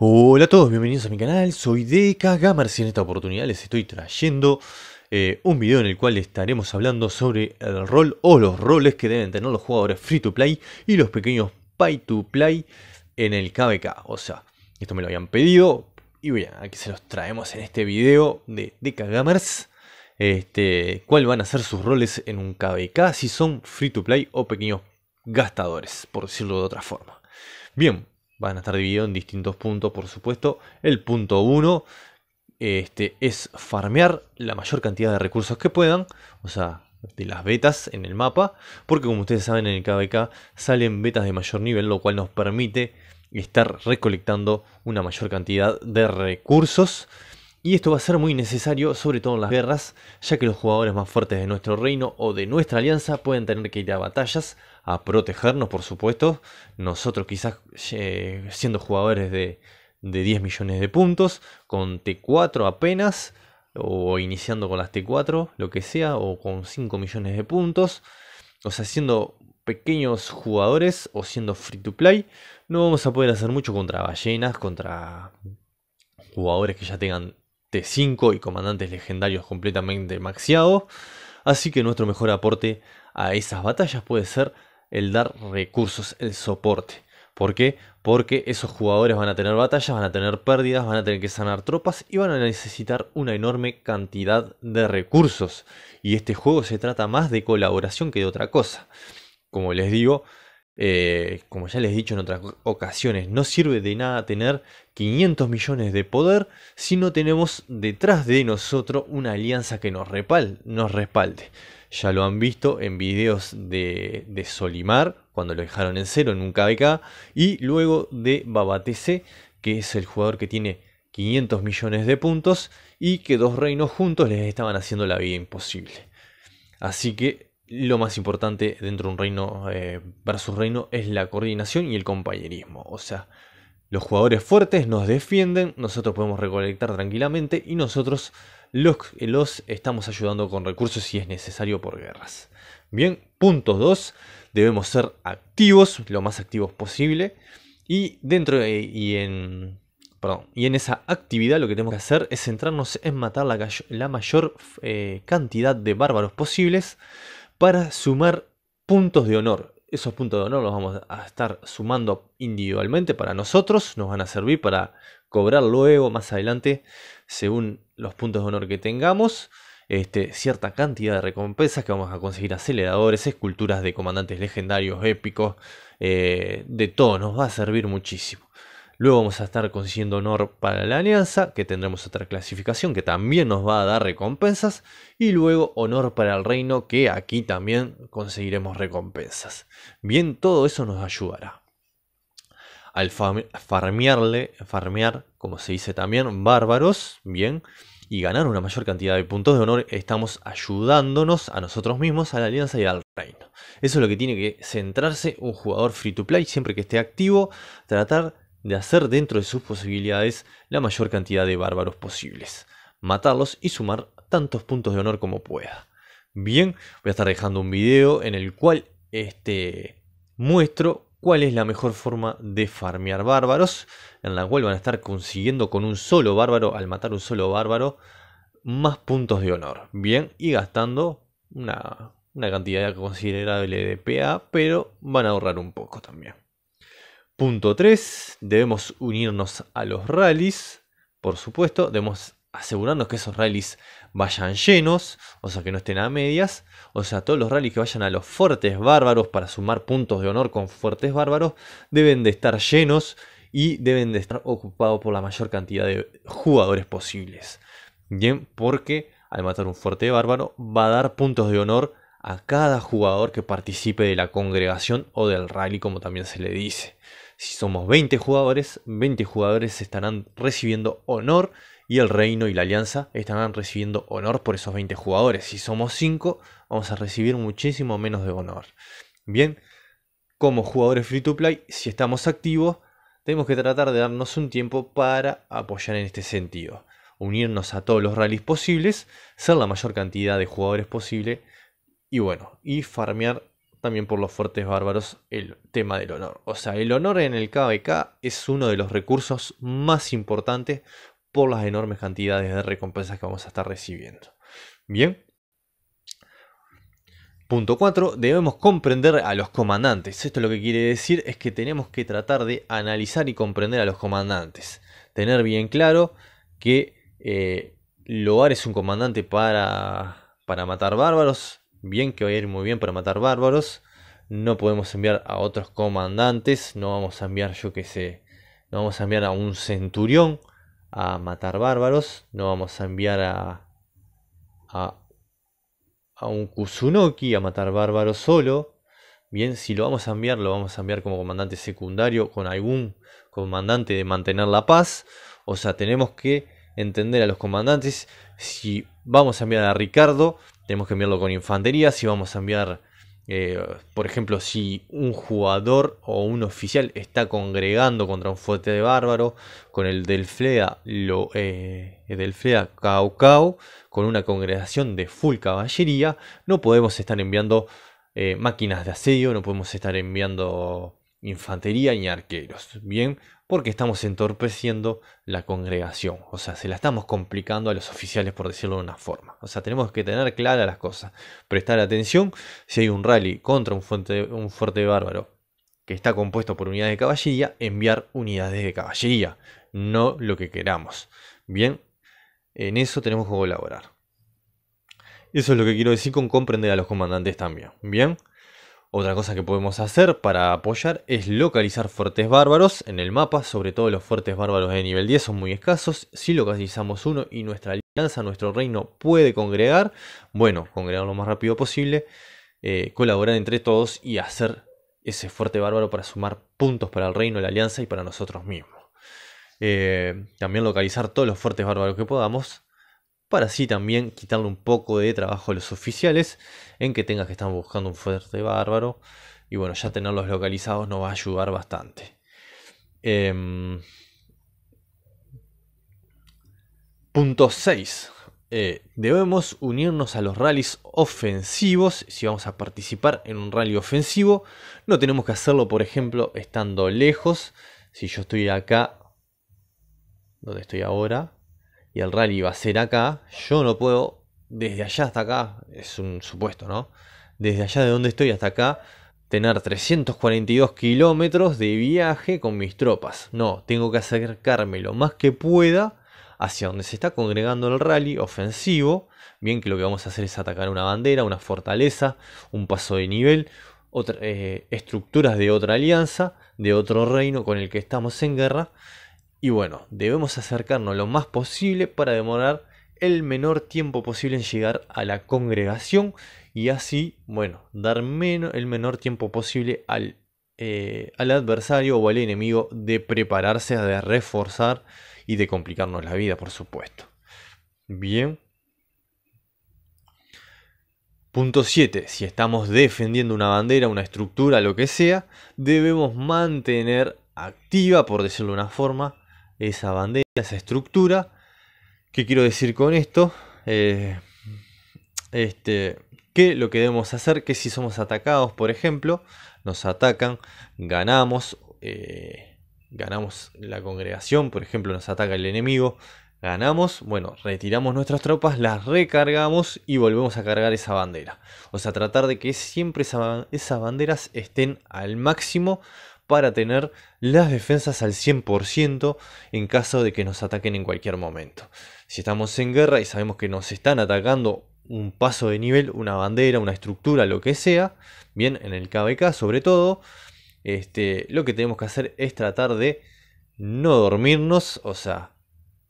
Hola a todos, bienvenidos a mi canal, soy Deca Gamers y en esta oportunidad les estoy trayendo eh, un video en el cual estaremos hablando sobre el rol o los roles que deben tener los jugadores free to play y los pequeños pay to play en el KBK. O sea, esto me lo habían pedido y bien, aquí se los traemos en este video de Deca Gamers. Este, cuál van a ser sus roles en un KBK, si son free to play o pequeños gastadores, por decirlo de otra forma. Bien, van a estar divididos en distintos puntos, por supuesto. El punto 1 este, es farmear la mayor cantidad de recursos que puedan, o sea, de las betas en el mapa, porque como ustedes saben en el KBK salen betas de mayor nivel, lo cual nos permite estar recolectando una mayor cantidad de recursos. Y esto va a ser muy necesario, sobre todo en las guerras, ya que los jugadores más fuertes de nuestro reino o de nuestra alianza pueden tener que ir a batallas, a protegernos, por supuesto. Nosotros quizás eh, siendo jugadores de, de 10 millones de puntos, con T4 apenas, o iniciando con las T4, lo que sea, o con 5 millones de puntos. O sea, siendo pequeños jugadores o siendo free to play, no vamos a poder hacer mucho contra ballenas, contra jugadores que ya tengan 5 y comandantes legendarios completamente maxiados. Así que nuestro mejor aporte a esas batallas puede ser el dar recursos, el soporte. ¿Por qué? Porque esos jugadores van a tener batallas, van a tener pérdidas, van a tener que sanar tropas y van a necesitar una enorme cantidad de recursos. Y este juego se trata más de colaboración que de otra cosa. Como les digo, eh, como ya les he dicho en otras ocasiones, no sirve de nada tener 500 millones de poder si no tenemos detrás de nosotros una alianza que nos, respalde. Ya lo han visto en videos de, Solimar, cuando lo dejaron en cero en un KBK, y luego de Babatese, que es el jugador que tiene 500 millones de puntos y que dos reinos juntos les estaban haciendo la vida imposible. Así que lo más importante dentro de un reino versus eh, reino es la coordinación y el compañerismo. O sea, los jugadores fuertes nos defienden, nosotros podemos recolectar tranquilamente y nosotros los, los estamos ayudando con recursos si es necesario por guerras. Bien, punto 2, debemos ser activos, lo más activos posible. Y dentro y en Y en esa actividad lo que tenemos que hacer es centrarnos en matar la, mayor eh, cantidad de bárbaros posibles para sumar puntos de honor. Esos puntos de honor los vamos a estar sumando individualmente para nosotros, nos van a servir para cobrar luego más adelante, según los puntos de honor que tengamos, este, cierta cantidad de recompensas que vamos a conseguir aceleradores, esculturas de comandantes legendarios, épicos, eh, de todo, nos va a servir muchísimo. Luego vamos a estar consiguiendo honor para la alianza, que tendremos otra clasificación que también nos va a dar recompensas. Y luego honor para el reino, que aquí también conseguiremos recompensas. Bien, todo eso nos ayudará. Al farmearle, farmear, como se dice también, bárbaros, bien, y ganar una mayor cantidad de puntos de honor, estamos ayudándonos a nosotros mismos, a la alianza y al reino. Eso es lo que tiene que centrarse un jugador free to play siempre que esté activo, tratar de hacer dentro de sus posibilidades la mayor cantidad de bárbaros posibles, matarlos y sumar tantos puntos de honor como pueda. Bien, voy a estar dejando un video en el cual este, muestro cuál es la mejor forma de farmear bárbaros, en la cual van a estar consiguiendo con un solo bárbaro, al matar un solo bárbaro, más puntos de honor, bien, y gastando una, una cantidad considerable de PA, pero van a ahorrar un poco también. Punto 3, debemos unirnos a los rallies, por supuesto, debemos asegurarnos que esos rallies vayan llenos, o sea, que no estén a medias, o sea, todos los rallies que vayan a los fuertes bárbaros para sumar puntos de honor con fuertes bárbaros, deben de estar llenos y deben de estar ocupados por la mayor cantidad de jugadores posibles. Bien, porque al matar un fuerte bárbaro va a dar puntos de honor a cada jugador que participe de la congregación o del rally, como también se le dice. Si somos 20 jugadores, 20 jugadores estarán recibiendo honor y el reino y la alianza estarán recibiendo honor por esos 20 jugadores. Si somos 5, vamos a recibir muchísimo menos de honor. Bien, como jugadores free to play, si estamos activos, tenemos que tratar de darnos un tiempo para apoyar en este sentido. Unirnos a todos los rallies posibles, ser la mayor cantidad de jugadores posible y bueno, y farmear también por los fuertes bárbaros el tema del honor. O sea, el honor en el KBK es uno de los recursos más importantes por las enormes cantidades de recompensas que vamos a estar recibiendo. Bien. Punto 4. Debemos comprender a los comandantes. Esto lo que quiere decir es que tenemos que tratar de analizar y comprender a los comandantes. Tener bien claro que eh, es un comandante para, para matar bárbaros bien que va a ir muy bien para matar bárbaros. No podemos enviar a otros comandantes, no vamos a enviar, yo que sé, no vamos a enviar a un centurión a matar bárbaros, no vamos a enviar a, a, a un Kusunoki a matar bárbaros solo. Bien, si lo vamos a enviar, lo vamos a enviar como comandante secundario con algún comandante de mantener la paz. O sea, tenemos que entender a los comandantes. Si vamos a enviar a Ricardo, tenemos que enviarlo con infantería, si vamos a enviar, eh, por ejemplo, si un jugador o un oficial está congregando contra un fuerte de bárbaro, con el del Flea, lo, eh, con una congregación de full caballería, no podemos estar enviando eh, máquinas de asedio, no podemos estar enviando infantería ni arqueros. Bien, porque estamos entorpeciendo la congregación, o sea, se la estamos complicando a los oficiales por decirlo de una forma. O sea, tenemos que tener claras las cosas, prestar atención si hay un rally contra un fuerte, bárbaro que está compuesto por unidades de caballería, enviar unidades de caballería, no lo que queramos. Bien, en eso tenemos que colaborar. Eso es lo que quiero decir con comprender a los comandantes también. Bien. Otra cosa que podemos hacer para apoyar es localizar fuertes bárbaros en el mapa, sobre todo los fuertes bárbaros de nivel 10 son muy escasos. Si localizamos uno y nuestra alianza, nuestro reino puede congregar, bueno, congregar lo más rápido posible, eh, colaborar entre todos y hacer ese fuerte bárbaro para sumar puntos para el reino, la alianza y para nosotros mismos. Eh, también localizar todos los fuertes bárbaros que podamos, para así también quitarle un poco de trabajo a los oficiales en que tengas que estar buscando un fuerte bárbaro. Y bueno, ya tenerlos localizados nos va a ayudar bastante. Em, punto 6. Eh, debemos unirnos a los rallies ofensivos. Si vamos a participar en un rally ofensivo, no tenemos que hacerlo, por ejemplo, estando lejos. Si yo estoy acá, donde estoy ahora, y el rally va a ser acá, yo no puedo desde allá hasta acá, es un supuesto, ¿no? Desde allá de donde estoy hasta acá, tener 342 kilómetros de viaje con mis tropas. No, tengo que acercarme lo más que pueda hacia donde se está congregando el rally ofensivo. Bien que lo que vamos a hacer es atacar una bandera, una fortaleza, un paso de nivel, eh, estructuras de otra alianza, de otro reino con el que estamos en guerra. Y bueno, debemos acercarnos lo más posible para demorar el menor tiempo posible en llegar a la congregación y así, bueno, dar el menor tiempo posible al, eh, al adversario o al enemigo de prepararse, de reforzar y de complicarnos la vida, por supuesto. Bien. Punto 7. Si estamos defendiendo una bandera, una estructura, lo que sea, debemos mantener activa, por decirlo de una forma, esa bandera, esa estructura, ¿Qué quiero decir con esto? Eh, este, que lo que debemos hacer, que si somos atacados, por ejemplo, nos atacan, ganamos, eh, ganamos la congregación, por ejemplo, nos ataca el enemigo, ganamos, bueno, retiramos nuestras tropas, las recargamos y volvemos a cargar esa bandera. O sea, tratar de que siempre esas banderas estén al máximo para tener las defensas al 100% en caso de que nos ataquen en cualquier momento. Si estamos en guerra y sabemos que nos están atacando un paso de nivel, una bandera, una estructura, lo que sea, bien, en el KBK sobre todo, este, lo que tenemos que hacer es tratar de no dormirnos, o sea,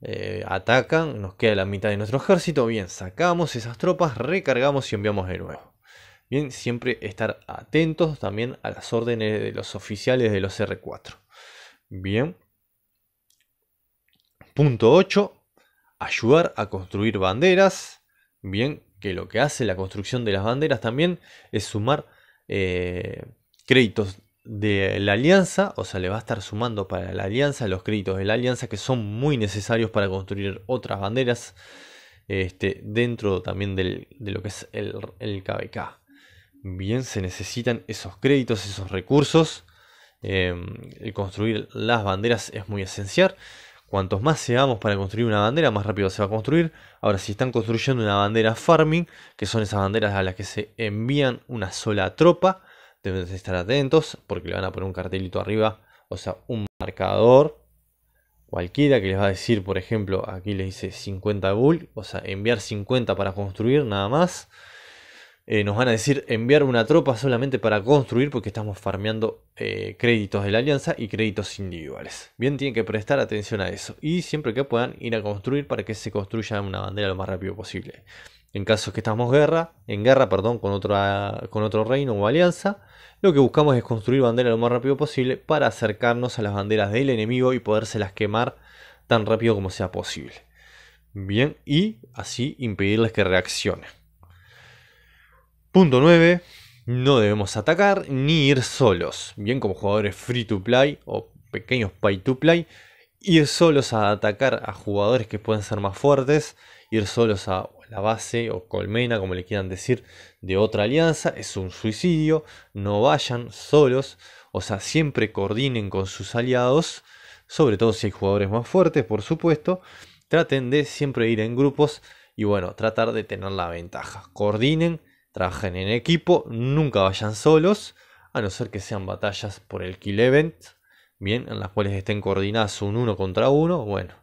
eh, atacan, nos queda la mitad de nuestro ejército, bien, sacamos esas tropas, recargamos y enviamos de nuevo. Bien, siempre estar atentos también a las órdenes de los oficiales de los R4. Bien. Punto 8 ayudar a construir banderas, bien que lo que hace la construcción de las banderas también es sumar eh, créditos de la alianza, o sea, le va a estar sumando para la alianza los créditos de la alianza que son muy necesarios para construir otras banderas este, dentro también de lo que es el, el, KBK. Bien, se necesitan esos créditos, esos recursos. Em, construir las banderas es muy esencial. Cuantos más seamos para construir una bandera, más rápido se va a construir. Ahora, si están construyendo una bandera farming, que son esas banderas a las que se envían una sola tropa, deben estar atentos porque le van a poner un cartelito arriba, o sea, un marcador cualquiera que les va a decir, por ejemplo, aquí le dice 50 bull, o sea, enviar 50 para construir nada más. Eh, nos van a decir enviar una tropa solamente para construir porque estamos farmeando eh, créditos de la alianza y créditos individuales. Bien, tienen que prestar atención a eso y siempre que puedan ir a construir para que se construya una bandera lo más rápido posible. En caso que estamos guerra, en guerra perdón, con, con otro reino o alianza, lo que buscamos es construir bandera lo más rápido posible para acercarnos a las banderas del enemigo y podérselas quemar tan rápido como sea posible. Bien, y así impedirles que reaccionen. Punto 9. No debemos atacar ni ir solos. Bien como jugadores free to play o pequeños pay to play, ir solos a atacar a jugadores que pueden ser más fuertes, ir solos a la base o colmena, como le quieran decir, de otra alianza, es un suicidio, no vayan solos, o sea, siempre coordinen con sus aliados, sobre todo si hay jugadores más fuertes, por supuesto, traten de siempre ir en grupos y bueno, tratar de tener la ventaja, coordinen Trabajen en equipo, nunca vayan solos, a no ser que sean batallas por el kill event, bien, en las cuales estén coordinadas un uno contra uno, bueno.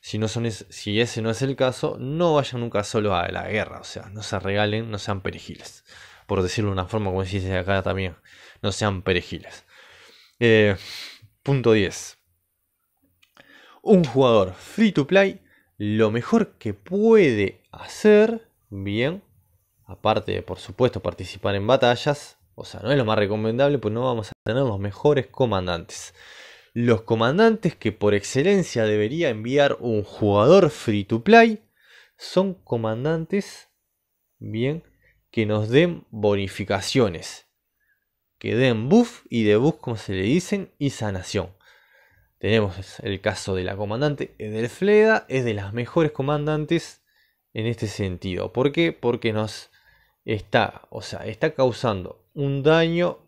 Si, no son si ese no es el caso, no vayan nunca solos a la guerra, o sea, no se regalen, no sean perejiles. Por decirlo de una forma como se dice acá también, no sean perejiles. Eh, punto 10. Un jugador free to play, lo mejor que puede hacer, bien, aparte de por supuesto participar en batallas, o sea, no es lo más recomendable, pues no vamos a tener los mejores comandantes. Los comandantes que por excelencia debería enviar un jugador free to play son comandantes bien que nos den bonificaciones, que den buff y debuff como se le dicen y sanación. Tenemos el caso de la comandante Edelfleda, es de las mejores comandantes en este sentido. ¿Por qué? Porque nos está, o sea, está causando un daño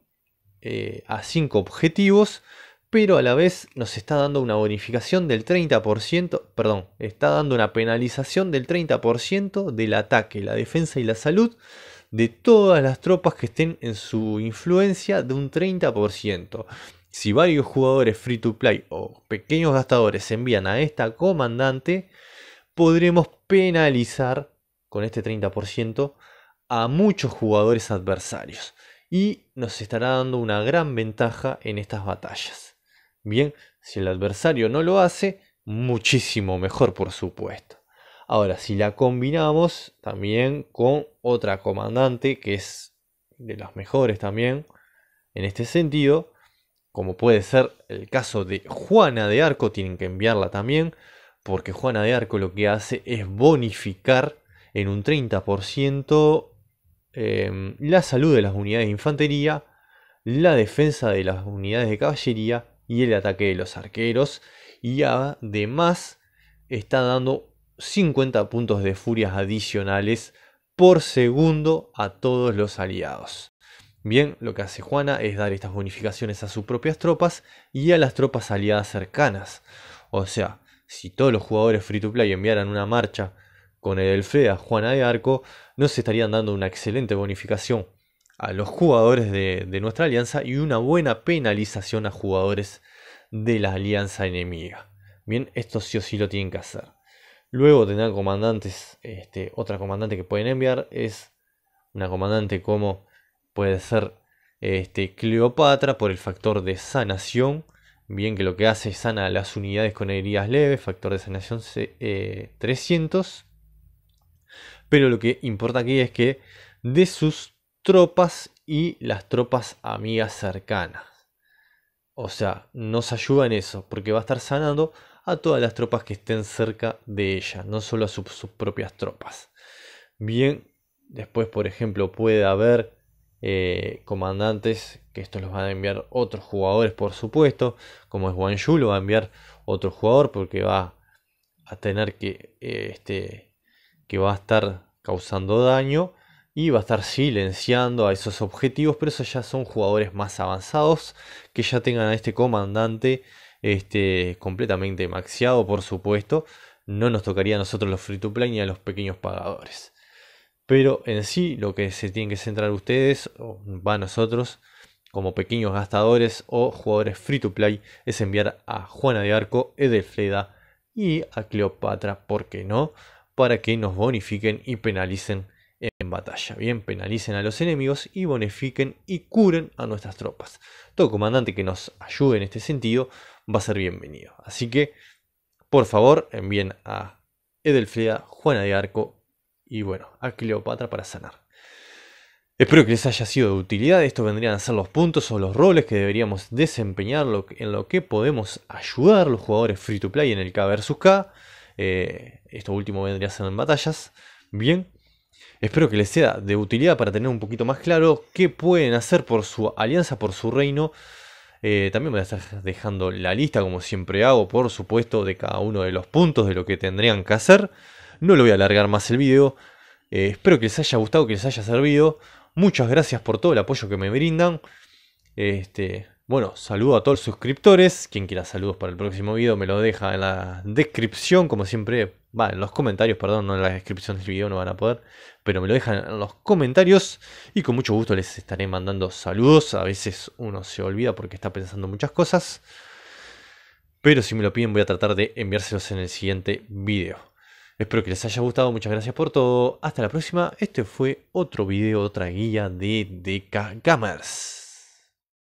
eh, a 5 objetivos, pero a la vez nos está dando una bonificación del 30%, perdón, está dando una penalización del 30% del ataque, la defensa y la salud de todas las tropas que estén en su influencia de un 30%. Si varios jugadores free to play o pequeños gastadores se envían a esta comandante, podremos penalizar con este 30% a muchos jugadores adversarios y nos estará dando una gran ventaja en estas batallas. Bien, si el adversario no lo hace, muchísimo mejor por supuesto. Ahora, si la combinamos también con otra comandante que es de las mejores también en este sentido, como puede ser el caso de Juana de Arco, tienen que enviarla también, porque Juana de Arco lo que hace es bonificar en un 30% Em, la salud de las unidades de infantería, la defensa de las unidades de caballería y el ataque de los arqueros. Y además está dando 50 puntos de furias adicionales por segundo a todos los aliados. Bien, lo que hace Juana es dar estas bonificaciones a sus propias tropas y a las tropas aliadas cercanas. O sea, si todos los jugadores free to play enviaran una marcha con el a Juana de Arco, se estarían dando una excelente bonificación a los jugadores de, nuestra alianza y una buena penalización a jugadores de la alianza enemiga. Bien, esto sí o sí lo tienen que hacer. Luego tendrán comandantes, este, otra comandante que pueden enviar es una comandante como puede ser este, Cleopatra por el factor de sanación. Bien que lo que hace es sana las unidades con heridas leves, factor de sanación 300. Pero lo que importa aquí es que de sus tropas y las tropas amigas cercanas. O sea, nos ayuda en eso, porque va a estar sanando a todas las tropas que estén cerca de ella, no solo a sus, propias tropas. Bien, después, por ejemplo, puede haber eh, comandantes, que estos los van a enviar otros jugadores, por supuesto, como es Guan Yu, lo va a enviar otro jugador porque va a tener que eh, este, que va a estar causando daño y va a estar silenciando a esos objetivos, pero esos ya son jugadores más avanzados que ya tengan a este comandante este, completamente maxiado, por supuesto. No nos tocaría a nosotros los free to play ni a los pequeños pagadores. Pero en sí, lo que se tienen que centrar ustedes, o va a nosotros, como pequeños gastadores o jugadores free to play, es enviar a Juana de Arco, Edelfleda y a Cleopatra, ¿por qué no? para que nos bonifiquen y penalicen en batalla. Bien, penalicen a los enemigos y bonifiquen y curen a nuestras tropas. Todo comandante que nos ayude en este sentido va a ser bienvenido. Así que, por favor, envíen a Edelfleda, Juana de Arco y bueno, a Cleopatra para sanar. Espero que les haya sido de utilidad. Estos vendrían a ser los puntos o los roles que deberíamos desempeñar en lo que podemos ayudar los jugadores free to play en el K vs K. Eh, esto último vendría a ser en batallas. Bien. Espero que les sea de utilidad para tener un poquito más claro qué pueden hacer por su alianza, por su reino. Eh, también voy a estar dejando la lista, como siempre hago, por supuesto, de cada uno de los puntos de lo que tendrían que hacer. No lo voy a alargar más el video. Eh, espero que les haya gustado, que les haya servido. Muchas gracias por todo el apoyo que me brindan. Este, bueno, saludo a todos los suscriptores. Quien quiera saludos para el próximo video me lo deja en la descripción, como siempre. Va, en los comentarios, perdón, no en la descripción del video no van a poder. Pero me lo dejan en los comentarios. Y con mucho gusto les estaré mandando saludos. A veces uno se olvida porque está pensando muchas cosas. Pero si me lo piden voy a tratar de enviárselos en el siguiente video. Espero que les haya gustado, muchas gracias por todo. Hasta la próxima, este fue otro video, otra guía de Deca Gamers.